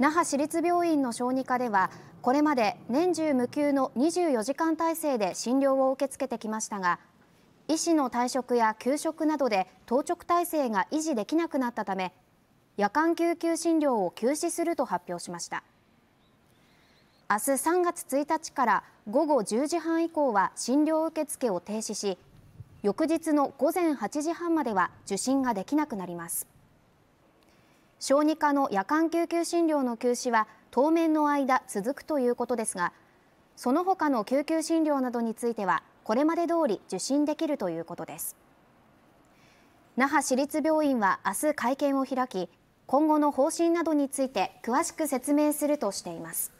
那覇市立病院の小児科ではこれまで年中無休の24時間体制で診療を受け付けてきましたが医師の退職や休職などで当直体制が維持できなくなったため夜間救急診療を休止すると発表しました明日3月1日から午後10時半以降は診療受付を停止し翌日の午前8時半までは受診ができなくなります。小児科の夜間救急診療の休止は当面の間続くということですがその他の救急診療などについてはこれまで通り受診できるということです那覇市立病院は明日会見を開き今後の方針などについて詳しく説明するとしています